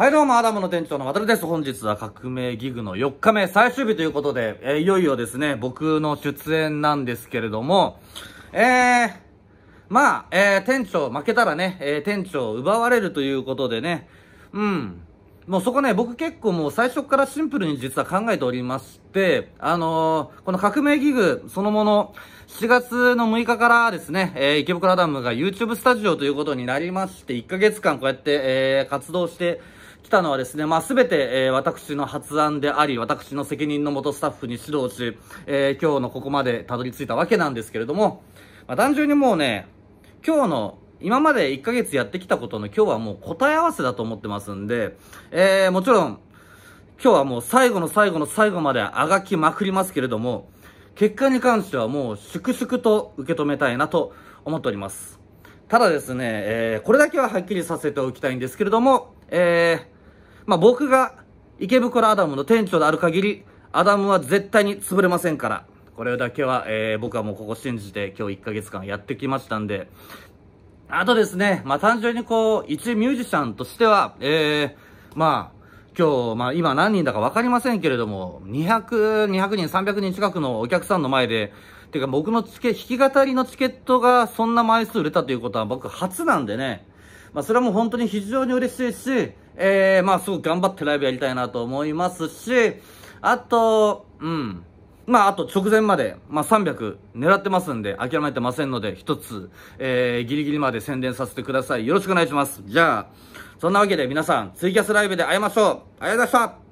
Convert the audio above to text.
はいどうも、アダムの店長の渡るです。本日は革命ギグの4日目最終日ということで、えー、いよいよですね、僕の出演なんですけれども、えー、まあ、えー、店長、負けたらね、えー、店長奪われるということでね、うん。もうそこね、僕結構もう最初からシンプルに実は考えておりまして、あのー、この革命ギグそのもの、7月の6日からですね、えー、池袋アダムが YouTube スタジオということになりまして、1ヶ月間こうやって、えー、活動して、来たのはですね、まあ、全て、えー、私の発案であり、私の責任のもとスタッフに指導し、えー、今日のここまでたどり着いたわけなんですけれども、まあ、単純にもうね、今日の今まで1ヶ月やってきたことの今日はもう答え合わせだと思ってますんで、えー、もちろん、今日はもう最後の最後の最後まであがきまくりますけれども、結果に関してはもう粛々と受け止めたいなと思っております。ただですね、えー、これだけははっきりさせておきたいんですけれども、えー、まあ、僕が池袋アダムの店長である限り、アダムは絶対に潰れませんから、これだけは、えー、僕はもうここ信じて今日1ヶ月間やってきましたんで、あとですね、まあ、単純にこう、一ミュージシャンとしては、えー、まあ、今日、まあ、今何人だか分かりませんけれども、200、200人、300人近くのお客さんの前で、ていうか僕のチケ、弾き語りのチケットがそんな枚数売れたということは僕初なんでね、まあ、それはもう本当に非常に嬉しいし、えー、まあ、すごく頑張ってライブやりたいなと思いますし、あと、うん。まあ、あと直前まで、まあ、300狙ってますんで、諦めてませんので、一つ、えー、ギリギリまで宣伝させてください。よろしくお願いします。じゃあ、そんなわけで皆さん、ツイキャスライブで会いましょうありがとうございました